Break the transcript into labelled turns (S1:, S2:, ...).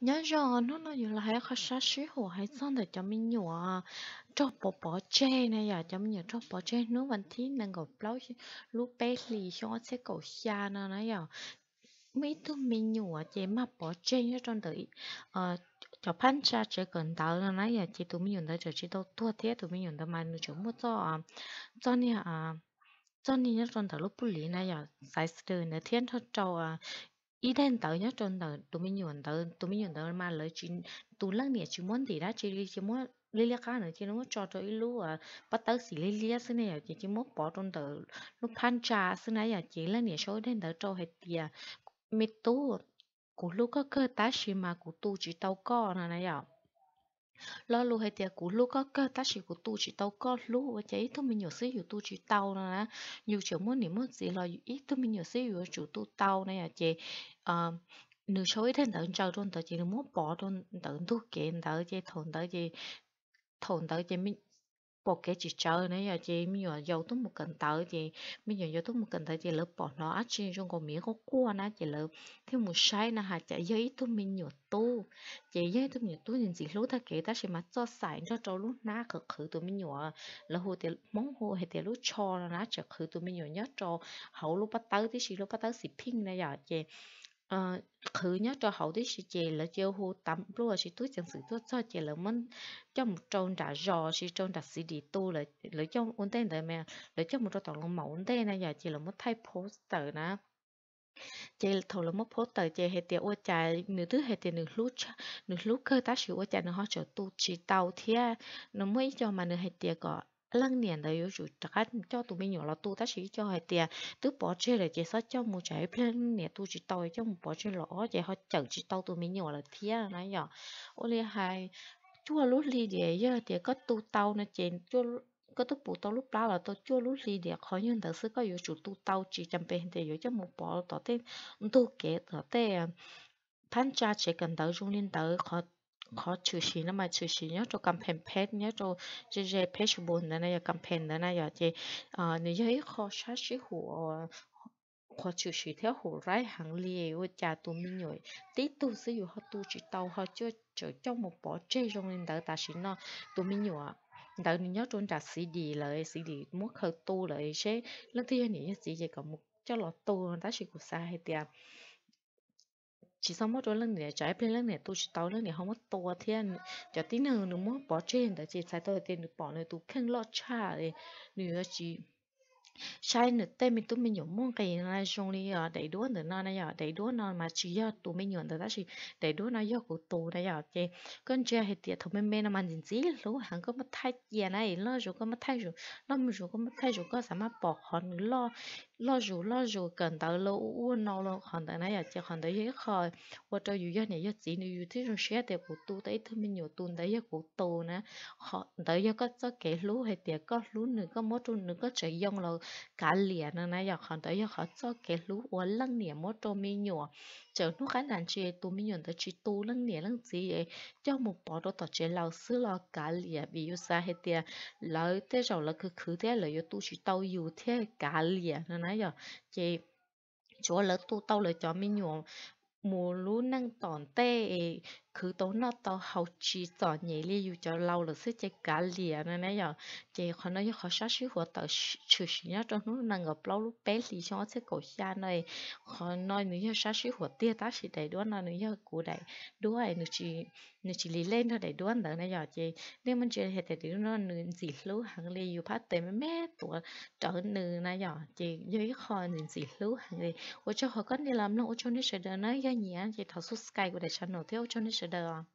S1: nhớ rồi nó nó giờ là hay khó sát xí hồ hay xong để cho mình nhỏ cho bỏ bỏ chê này giờ cho mình nhỏ cho bỏ chê nước vẫn thi năng gặp lâu lúc bé lì cho sẽ cầu xa nó này giờ mấy thứ mình nhỏ chỉ mà bỏ chê nhớ trong đời ờ cho phan cha chế cần tao nó này giờ chỉ tụi mình dùng tới chỉ đâu thua thế tụi mình dùng tới mà nó chống mua cho à cho nên à cho nên nhớ trong đời lúc bự lý này à, giờ sai sự nữa thiên thật trâu à ý đen tới nhá tròn tới tụi mình nhổn tới tụi mình nhổn tới mà lời chín tụi lăng mía chú muốn thì đã chỉ chỉ muốn lý lý cá nữa chỉ nó cho cho ít lú à bắt tới xí lý lý xin này chỉ à, chỉ muốn bỏ tròn tới lúc phan trà xin này giờ chỉ là mía số đến tới cho hết tiền à. mít tu của lúc có cơ tá xin mà của tu chỉ tàu co này này lo lu hay tiệc cú lu có cơ ta chỉ của tu chỉ tàu có lu và cháy thôi mình nhớ xí dù tu chỉ tàu nè nhiều chỉ muốn niệm muốn gì là ít thôi mình nhớ xí dù chủ tu tàu này à chị ờ, nửa số ít hơn tận trâu luôn tận chị muốn bỏ luôn tận thuốc kiện tận chị thồn tận chị thồn tận chị mình bộ cái chỉ chơi này giờ chị mi giờ giàu tốn một cần tờ chị mi giờ giàu tốn một cần tờ chị lỡ bỏ nó ăn chị trong còn miếng có cua na chị lỡ thêm một sai na hạt chạy giấy tụi mi nhiều tu chị giấy tụi mình tu nhìn chị lúc ta kể ta sẽ mà cho xài cho trâu lúc na khử khử tụi mi nhiều là hồ tiền món hồ hay tiền lúc cho nó na chợ khử tụi mi nhiều nhớ cho hậu lúc bắt tới thì chị lúc bắt tới xịt pin này giờ chị ờ khứ nhớ cho hậu thì sự chè là chiều hồ tắm luôn sự túi chẳng sự tốt cho chè là mân trong trôn đã rò sự trong đã xì đi tu là lấy trong ổn tên đấy mẹ lấy trong một trò tỏng lòng mẫu ổn tên này giờ chỉ là một thay poster nè chị thầu là mất poster chị hệ tiền ô trà nửa thứ hệ tiền nửa lúc nửa lúc cơ ta sử ô trà nửa họ chở tu chỉ tàu thia nó mới cho mà nửa hệ tiền có lăng niên đó yếu chủ trắc cho tụi mình nhỏ là tu ta chỉ cho hai tiền tứ bỏ chơi để chỉ sao cho một trái plan nè tu chỉ tao cho một bỏ chơi lỏ để họ chẳng chỉ tao tụi mình nhỏ là thia nói nhỏ ô lê hai chua lút ly để giờ thì có tu tao nè chén chua có tu bù tao lúc đó là tôi chua lút ly để khó nhưng thật sự có yếu chủ tu tao chỉ chăm bé để yếu cho một bỏ tỏ tên tu kế tỏ tên phan cha chỉ cần tới trung liên tới khó khó chịu xí nó mà chịu xí nhớ cho campaign pet nhớ cho jj pet bốn đó này campaign đó này giờ thì ờ, nếu như khó sát chữ hồ khó chịu sự theo hồ rải hàng lìa của cha tu minh nhồi tí tu sử dụng họ tu chỉ tàu họ chưa trở trong một bỏ chê trong nên đỡ ta sĩ nó tu minh nhồi đỡ nên nhớ trốn trả sĩ đi lại sĩ đi muốn khởi tu lại sẽ lần thứ hai nữa chỉ chỉ có một cho lọ tu ta sĩ của sai hay tiệm à chỉ sau mất rồi lần này trái bên lần này tôi chỉ tao lần này không mất to thiên cho tí nữa nó mất bỏ trên đã chỉ sai tôi tiền được bỏ nơi tôi khen lo cha để nữa chỉ sai nữa tên mình tụi mình nhổ mông cái này trong đi à đầy đuối nữa nó này ở đầy đuối nó mà chỉ do tụi mình nhổ được đó chỉ đầy đuối nó do của tụi này à chứ con chưa hết tiệt thôi mình mình nó mà nhìn gì lú hàng có mất thay gì này lo rồi có mất thay rồi nó mà rồi có mất thay rồi có sao mà bỏ họ lo lo rồi lo rồi cần tới lo u nó lo còn tới này à chứ còn tới hết khỏi và cho dù do này do chỉ nếu thế rồi sẽ tiệt của tụi đấy thôi mình nhổ tụi đấy do của tụi nè họ tới do có cho cái lú hết tiệt có lú nữa có mốt nữa có chạy dông rồi cả liền nó nãy giờ còn tới giờ khó cho cái lũ uốn lăng nỉa mốt tô mi nhổ chờ nó khá nản chị tu mi nhổn tới chị tu lăng nỉa lăng gì ấy cho một bỏ đồ tỏ chị lau xứ lo cả liền bị yêu xa hết tiệt lỡ thế rồi là cứ cứ thế là yêu tu chị tao yêu thế cả liền nó nãy giờ chị chỗ lỡ tu tao lỡ cho mi nhổ mùa lú năng tòn tê khứ tố nó tao hậu chỉ tỏ nhẹ li dù cho lâu là sẽ chơi cả lìa nên nãy giờ chị khó nói khó sát sư của tao trừ sĩ nhá trong nó nâng gặp lâu lúc bé thì cho sẽ cổ xa này khó nói nếu như sát sư của tia ta chỉ đầy đoan là nếu như cụ đầy đuôi nếu chỉ nếu chỉ lý lên thôi đầy đoan đó nãy giờ chị nếu mình chơi hết thì đứa nó nếu gì lúc hàng li dù phát tế mẹ mẹ tuổi trở nữ nãy giờ chị dưới khó nếu gì lúc hàng li ô cho họ có đi làm nó ô cho nên sẽ đỡ nó ra nhỉ chị thảo suốt sky của đại channel theo cho nên sẽ 的。